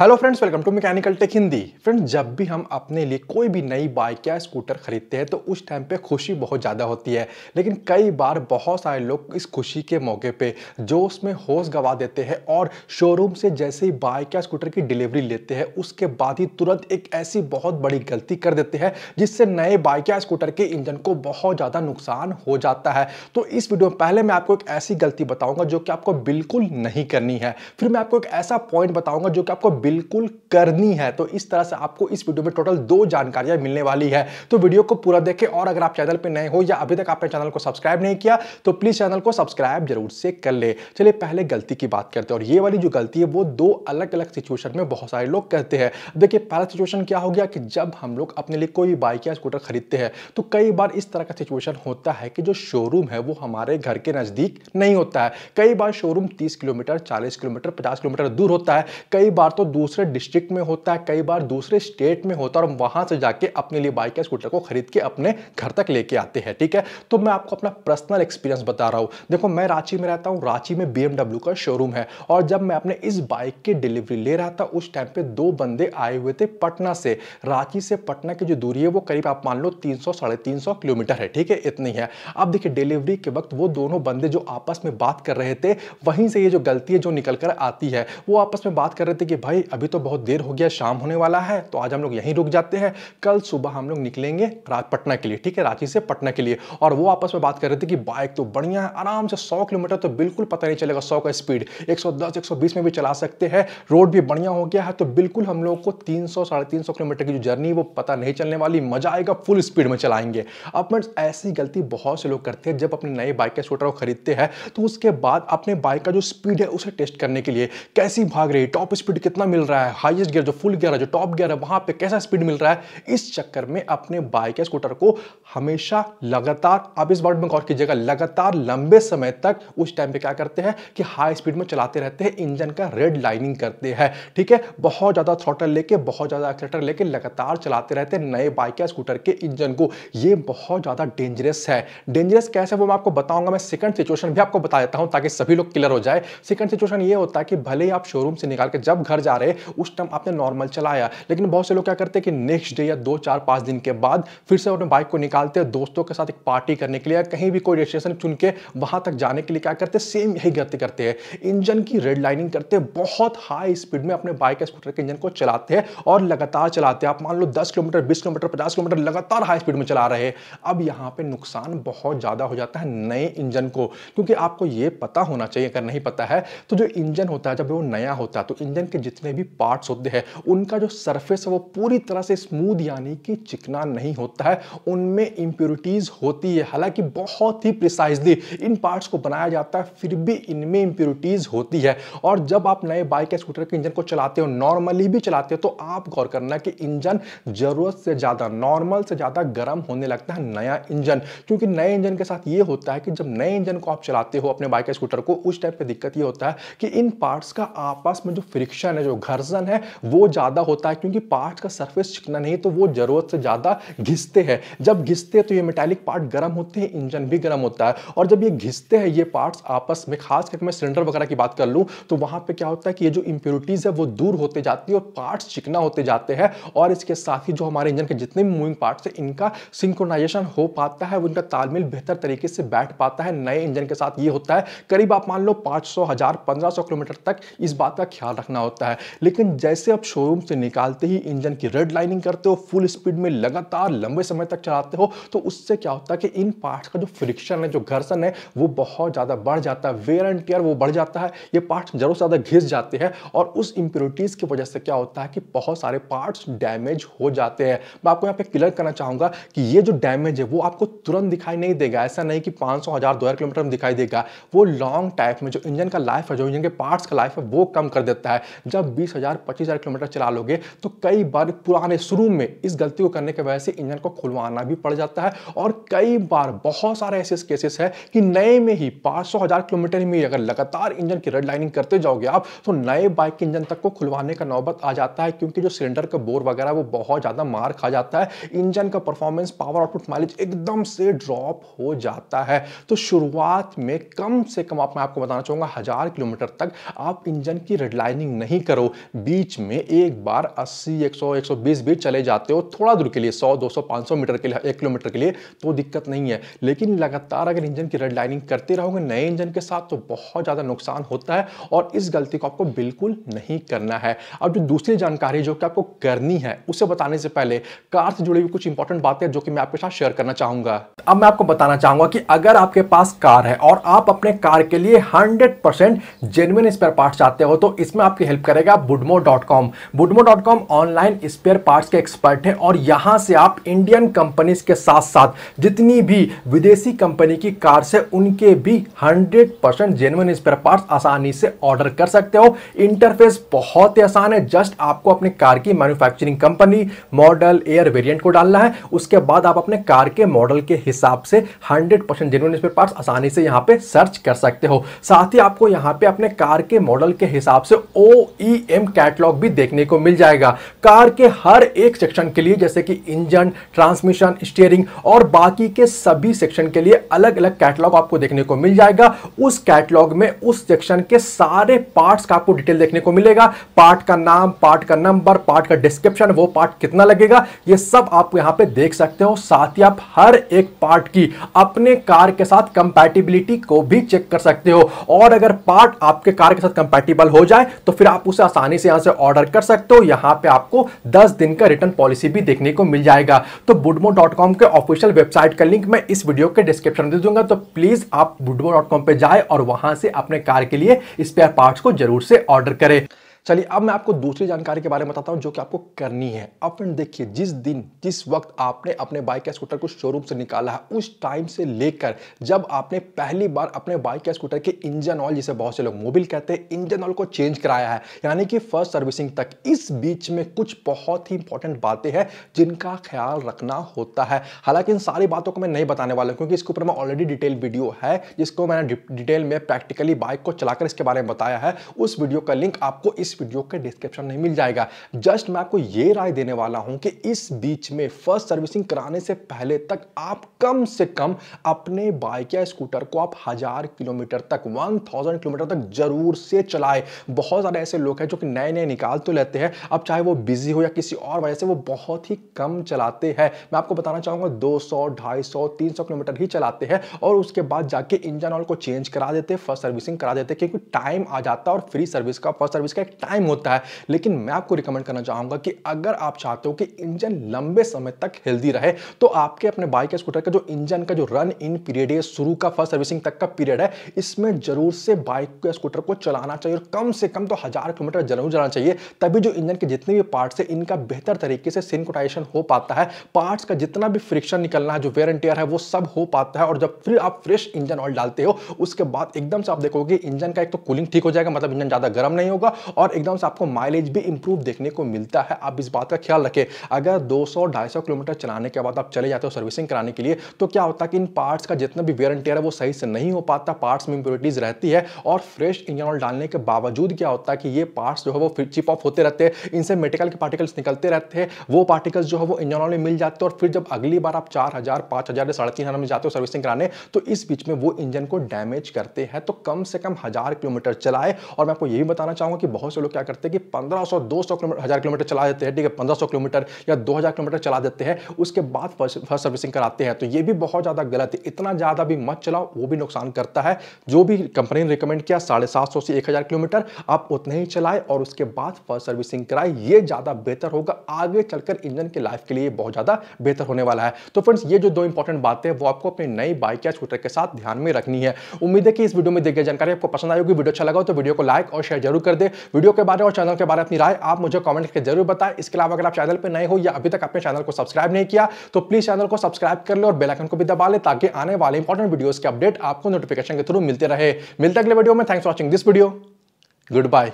hello friends welcome to mechanical tech Hindi friends जब भी हम अपने लिए कोई भी नई बाइक या स्कूटर खरीदते हैं तो उस टाइम पे खुशी बहुत ज़्यादा होती है लेकिन कई बार बहुत सारे लोग इस खुशी के मौके पे जोश में होश गवा देते हैं और शोरूम से जैसे ही बाइक या स्कूटर की डिलीवरी लेते हैं उसके बाद ही तुरंत एक ऐसी बहुत बड़ी गलती कर देते हैं जिससे नए बाइक या स्कूटर के इंजन को बहुत ज़्यादा नुकसान हो जाता है तो इस वीडियो में पहले मैं आपको एक ऐसी गलती बताऊँगा जो कि आपको बिल्कुल नहीं करनी है फिर मैं आपको एक ऐसा पॉइंट बताऊँगा जो कि आपको बिल्कुल करनी है तो इस तरह से आपको इस वीडियो में टोटल दो जानकारियां मिलने वाली है तो वीडियो को पूरा देखें और अगर आप चैनल पर नए हो या अभी तक आपने चैनल को सब्सक्राइब नहीं किया तो प्लीज चैनल को सब्सक्राइब जरूर से कर ले चलिए पहले गलती की बात करते हैं और ये वाली जो गलती है वो दो अलग अलग सिचुएशन में बहुत सारे लोग करते हैं देखिए पहला सिचुएशन क्या हो गया कि जब हम लोग अपने लिए कोई बाइक या स्कूटर खरीदते हैं तो कई बार इस तरह का सिचुएशन होता है कि जो शोरूम है वो हमारे घर के नज़दीक नहीं होता है कई बार शोरूम तीस किलोमीटर चालीस किलोमीटर पचास किलोमीटर दूर होता है कई बार तो दूर दूसरे डिस्ट्रिक्ट में होता है कई बार दूसरे स्टेट में होता है और वहाँ से जाके अपने लिए बाइक या स्कूटर को खरीद के अपने घर तक लेके आते हैं ठीक है तो मैं आपको अपना पर्सनल एक्सपीरियंस बता रहा हूँ देखो मैं रांची में रहता हूँ रांची में बी का शोरूम है और जब मैं अपने इस बाइक की डिलीवरी ले रहा था उस टाइम पे दो बंदे आए हुए थे पटना से रांची से पटना की जो दूरी है वो करीब आप मान लो तीन सौ साढ़े तीन सौ किलोमीटर है ठीक है इतनी है अब देखिए डिलीवरी के वक्त वो दोनों बंदे जो आपस में बात कर रहे थे वहीं से ये जो गलती है जो निकल कर आती है वो आपस में बात कर रहे थे कि भाई अभी तो बहुत देर हो गया शाम होने वाला है तो आज हम लोग यहीं रुक जाते हैं कल सुबह हम लोग निकलेंगे पटना के लिए ठीक है रांची से पटना के लिए और वो आपस में बात कर रहे थे कि बाइक तो बढ़िया है आराम से सौ किलोमीटर तो बिल्कुल पता नहीं चलेगा सौ का स्पीड एक सौ में भी चला सकते हैं रोड भी बढ़िया हो गया है तो बिल्कुल हम लोग को तीन सौ किलोमीटर की जो जर्नी वो पता नहीं चलने वाली मजा आएगा फुल स्पीड में चलाएंगे अब मैं ऐसी गलती बहुत से लोग करते हैं जब अपने नए बाइक का स्कूटर को खरीदते हैं तो उसके बाद अपने बाइक का जो स्पीड है उसे टेस्ट करने के लिए कैसी भाग रही टॉप स्पीड कितना मिल रहा है हाईएस्ट गियर जो फुल गियर है जो टॉप गियर है वहां पे कैसा स्पीड मिल रहा है इस चक्कर में अपने बाइक या स्कूटर को हमेशा लगातार आप इस वर्ड में गौर कीजिएगा लगातार लंबे समय तक उस टाइम पे क्या करते हैं कि हाई स्पीड में चलाते रहते हैं इंजन का रेड लाइनिंग करते हैं ठीक है बहुत ज़्यादा थ्रॉटल लेके बहुत ज़्यादा एक्सेटर लेके लगातार चलाते रहते हैं नए बाइक या स्कूटर के इंजन को ये बहुत ज़्यादा डेंजरस है डेंजरस कैसे वो मैं आपको बताऊंगा मैं सेकंड सिचुएशन भी आपको बता देता हूँ ताकि सभी लोग क्लियर हो जाए सेकंड सिचुएशन ये होता है कि भले ही आप शोरूम से निकाल के जब घर जा रहे उस टाइम आपने नॉर्मल चलाया लेकिन बहुत से लोग क्या करते हैं कि नेक्स्ट डे या दो चार पाँच दिन के बाद फिर से अपने बाइक को निकालते हैं दोस्तों के साथ एक पार्टी करने के लिए या कहीं भी कोई डेस्टिनेशन चुन के वहाँ तक जाने के लिए क्या करते हैं सेम यही गलती करते हैं इंजन की रेड लाइनिंग करते हैं बहुत हाई स्पीड में अपने बाइक या स्कूटर के इंजन को चलाते हैं और लगातार चलाते हैं आप मान लो दस किलोमीटर बीस किलोमीटर पचास किलोमीटर लगातार हाई स्पीड में चला रहे हैं अब यहाँ पर नुकसान बहुत ज़्यादा हो जाता है नए इंजन को क्योंकि आपको ये पता होना चाहिए अगर नहीं पता है तो जो इंजन होता है जब वो नया होता है तो इंजन के जितने जितने भी पार्ट्स होते हैं उनका जो सरफेस है वो पूरी तरह से स्मूथ यानी कि चिकना नहीं होता है उनमें इम्प्योरिटीज़ होती है हालांकि बहुत ही प्रिसाइजली इन पार्ट्स को बनाया जाता है फिर भी इनमें इम्प्योरिटीज़ होती है और जब आप नए बाइक या स्कूटर के इंजन को चलाते हो नॉर्मली भी चलाते हो तो आप गौर करना कि इंजन ज़रूरत से ज़्यादा नॉर्मल से ज़्यादा गर्म होने लगता है नया इंजन क्योंकि नए इंजन के साथ ये होता है कि जब नए इंजन को आप चलाते हो अपने बाइक या स्कूटर को उस टाइप पर दिक्कत ये होता है कि इन पार्ट्स का आपस में जो फ्रिक्शन है जो घर्षण है वो ज़्यादा होता है क्योंकि पार्ट का सरफेस चिकना नहीं तो वो ज़रूरत से ज़्यादा घिसते हैं जब घिसते हैं तो ये मेटालिक पार्ट गर्म होते हैं इंजन भी गर्म होता है और जब ये घिसते हैं ये पार्ट्स आपस में खास करके मैं सिलेंडर वगैरह की बात कर लूँ तो वहाँ पर क्या होता है कि ये जो इम्प्योरिटीज़ है वो दूर होते जाती है और पार्ट्स चिकना होते जाते हैं और इसके साथ ही जो हमारे इंजन के जितने भी मूविंग पार्ट्स हैं इनका सिंक्रोनाइजेशन हो पाता है उनका तालमेल बेहतर तरीके से बैठ पाता है नए इंजन के साथ ये होता है करीब आप मान लो पाँच सौ हज़ार पंद्रह सौ किलोमीटर तक इस बात का ख्याल रखना होता है लेकिन जैसे आप शोरूम से निकालते ही इंजन की रेड लाइनिंग करते हो फुल स्पीड में लगातार लंबे समय तक चलाते हो तो उससे क्या होता है कि इन पार्ट्स का जो फ्रिक्शन है जो घर्षण है वो बहुत ज़्यादा बढ़ जाता है वेयर एंड टेयर वो बढ़ जाता है ये पार्ट ज़रूर ज़्यादा घिस जाते हैं और उस इम्प्योरिटीज़ की वजह से क्या होता है कि बहुत सारे पार्ट्स डैमेज हो जाते हैं मैं आपको यहाँ पे क्लियर करना चाहूँगा कि ये जो डैमेज है वो आपको तुरंत दिखाई नहीं देगा ऐसा नहीं कि पाँच सौ हज़ार दो हजार किलोमीटर में दिखाई देगा वो लॉन्ग टाइप में जो इंजन का लाइफ है जो इंजन के पार्ट्स का लाइफ है वो कम कर देता है जब बीस हज़ार पच्चीस हज़ार किलोमीटर चला लोगे तो कई बार पुराने शुरू में इस गलती को करने के वजह से इंजन को खुलवाना भी पड़ जाता है और कई बार बहुत सारे ऐसे केसेस है कि नए में ही पांच सौ हज़ार किलोमीटर में अगर लगातार इंजन की रेड लाइनिंग करते जाओगे आप तो नए बाइक के इंजन तक को खुलवाने का नौबत आ जाता है क्योंकि जो सिलेंडर का बोर वगैरह वो बहुत ज़्यादा मार खा जाता है इंजन का परफॉर्मेंस पावर आउटपुट माइलेज एकदम से ड्रॉप हो जाता है तो शुरुआत में कम से कम आप मैं आपको बताना चाहूंगा हज़ार किलोमीटर तक आप इंजन की रेडलाइनिंग नहीं करो बीच में एक बार 80 100 120 भी चले जाते हो थोड़ा दूर के लिए 100 200 500 मीटर के लिए एक किलोमीटर के लिए तो दिक्कत नहीं है लेकिन लगातार अगर इंजन की रेड लाइनिंग करते रहोगे नए इंजन के साथ तो बहुत ज़्यादा नुकसान होता है और इस गलती को आपको बिल्कुल नहीं करना है अब जो दूसरी जानकारी जो कि आपको करनी है उसे बताने से पहले कार से जुड़ी हुई कुछ इंपॉर्टेंट बातें जो कि मैं आपके साथ शेयर करना चाहूँगा अब मैं आपको बताना चाहूंगा कि अगर आपके पास कार है और आप अपने कार के लिए 100 परसेंट जेनुअन स्पेयर पार्ट चाहते हो तो इसमें आपकी हेल्प करेगा Boodmo dot com Boodmo dot com online spare parts के एक्सपर्ट हैं और यहाँ से आप इंडियन कंपनीज के साथ साथ जितनी भी विदेशी कंपनी की कार से उनके भी 100 परसेंट जेनवन स्पेयर पार्ट्स आसानी से ऑर्डर कर सकते हो इंटरफेस बहुत ही आसान है जस्ट आपको अपने कार की manufacturing company model or variant को डालना है उसके बाद आप अपने कार के मॉडल के हिसाब से hundred percent genuine spare parts आसानी से यहाँ पे सर्च कर सकते हो साथ ही आपको यहाँ पे अपने कार के मॉडल के हिसाब से O E e M catalogue भी देखने को मिल जाएगा कार के हर एक सेक्शन के लिए जैसे कि इंजन ट्रांसमिशन स्टीयरिंग और बाकी के सभी सेक्शन के लिए अलग अलग कैटलॉग आपको देखने को मिल जाएगा उस कैटलॉग में उस सेक्शन के सारे पार्ट्स का आपको डिटेल देखने को मिलेगा पार्ट का नाम पार्ट का नंबर पार्ट का डिस्क्रिप्शन वो पार्ट कितना लगेगा ये सब आप यहाँ पे देख सकते हो साथ ही आप हर एक पार्ट की अपने कार के साथ कंपैटिबिलिटी को भी चेक कर सकते हो और अगर पार्ट आपके कार के साथ कंपैटिबल हो जाए तो फिर आप उसे आसानी से यहां से ऑर्डर कर सकते हो यहां पे आपको 10 दिन का रिटर्न पॉलिसी भी देखने को मिल जाएगा तो बुडमो डॉट कॉम के ऑफिशियल वेबसाइट का लिंक मैं इस वीडियो के डिस्क्रिप्शन में दे दूंगा तो प्लीज़ आप बुडमो डॉट कॉम पर जाए और वहां से अपने कार के लिए स्पेयर पार्ट को जरूर से ऑर्डर करें चलिए अब मैं आपको दूसरी जानकारी के बारे में बताता हूँ जो कि आपको करनी है अब फ्रेंड देखिए जिस दिन जिस वक्त आपने अपने बाइक या स्कूटर को शोरूम से निकाला है उस टाइम से लेकर जब आपने पहली बार अपने बाइक या स्कूटर के इंजन ऑयल जिसे बहुत से लोग मोबिल कहते हैं इंजन ऑयल को चेंज कराया है यानी कि फर्स्ट सर्विसिंग तक इस बीच में कुछ बहुत ही इंपॉर्टेंट बातें हैं जिनका ख्याल रखना होता है हालांकि इन सारी बातों को मैं नहीं बताने वाला क्योंकि इसके ऊपर मैं ऑलरेडी डिटेल वीडियो है जिसको मैंने डिटेल में प्रैक्टिकली बाइक को चलाकर इसके बारे में बताया है उस वीडियो का लिंक आपको इस इस वीडियो के डिस्क्रिप्शन में मिल जाएगा जस्ट मैं आपको ये राय देने वाला हूँ कि इस बीच में फर्स्ट सर्विसिंग कराने से पहले तक आप कम से कम अपने बाइक या स्कूटर को आप हजार किलोमीटर तक वन थाउजेंड किलोमीटर तक जरूर से चलाए बहुत सारे ऐसे लोग हैं जो कि नए नए निकाल तो लेते हैं अब चाहे वो बिजी हो या किसी और वजह से वो बहुत ही कम चलाते हैं मैं आपको बताना चाहूँगा दो सौ ढाई सौ तीन सौ किलोमीटर ही चलाते हैं और उसके बाद जाके इंजन ऑयल को चेंज करा देते फर्स्ट सर्विसिंग करा देते क्योंकि टाइम आ जाता है और फ्री सर्विस का फर्स्ट सर्विस का एक टाइम होता है लेकिन मैं आपको रिकमेंड करना चाहूँगा कि अगर आप चाहते हो कि इंजन लंबे समय तक हेल्दी रहे तो आपके अपने बाइक या स्कूटर का जो इंजन का जो रन इन पीरियड है शुरू का फर्स्ट सर्विसिंग तक का पीरियड है इसमें जरूर से बाइक या स्कूटर को चलाना चाहिए और कम से कम तो हज़ार किलोमीटर जरूर जाना चाहिए तभी जो इंजन के जितने भी पार्ट्स है इनका बेहतर तरीके से सिंकोटाइजेशन हो पाता है पार्ट्स का जितना भी फ्रिक्शन निकलना है जो वेयर एंड टेयर है वो सब हो पाता है और जब फिर आप फ्रेश इंजन ऑयल डालते हो उसके बाद एकदम से आप देखोगे इंजन का एक तो कूलिंग ठीक हो जाएगा मतलब इंजन ज़्यादा गर्म नहीं होगा और और एकदम से आपको माइलेज भी इंप्रूव देखने को मिलता है आप इस बात का ख्याल रखें अगर 200-250 किलोमीटर चलाने के बाद आप चले जाते हो सर्विसिंग कराने के लिए तो क्या होता है कि इन पार्ट्स का जितना भी वेयर एंड टेयर है वो सही से नहीं हो पाता पार्ट्स में इंप्योरिटीज रहती है और फ्रेश इंजन ऑयल डालने के बावजूद क्या होता है कि ये पार्ट्स जो है वो चिप ऑफ होते रहते हैं इनसे मेटिकल के पार्टिकल्स निकलते रहते हैं वो पार्टिकल्स जो है वो इंजन ऑयल में मिल जाते हैं और फिर जब अगली बार आप चार हज़ार पांच हज़ार या साढ़े तीन हज़ार में जाते हो सर्विसिंग कराने तो इस बीच में वो इंजन को डैमेज करते हैं तो कम से कम हज़ार किलोमीटर चलाए और मैं आपको यही बताना चाहूंगा कि बहुत से लोग क्या करते हैं कि 1500 200 किलोमीटर हज़ार किलोमीटर चला देते हैं ठीक है 1500 किलोमीटर या 2000 किलोमीटर चला देते हैं उसके बाद फर्स्ट सर्विसिंग कराते हैं तो ये भी बहुत ज़्यादा गलत है इतना ज़्यादा भी मत चलाओ वो भी नुकसान करता है जो भी कंपनी ने रिकमेंड किया साढ़े से एक किलोमीटर आप उतने ही चलाएं और उसके बाद फर्स्ट सर्विसिंग कराए ये ज़्यादा बेहतर होगा आगे चलकर इंजन की लाइफ के लिए बहुत ज़्यादा बेहतर होने वाला है तो फ्रेंड्स ये जो दो इंपॉर्टेंट बातें हैं वो आपको अपनी नई बाइक या स्कूटर के साथ ध्यान में रखनी है उम्मीद है कि इस वीडियो में दी गई जानकारी आपको पसंद आएगी वीडियो अच्छा लगा तो वीडियो को लाइक और शेयर जरूर कर दे वीडियो वीडियो के बारे में और चैनल के बारे में अपनी राय आप मुझे कमेंट करके जरूर बताएं इसके अलावा अगर आप चैनल पर नए हो या अभी तक अपने चैनल को सब्सक्राइब नहीं किया तो प्लीज चैनल को सब्सक्राइब कर ले और बेलाइकन को भी दबा ले ताकि आने वाले इंपॉर्टेंट वीडियोज के अपडेट आपको नोटिफिकेशन के थ्रू मिलते रहे मिलते अगले वीडियो में thanks watching this video good bye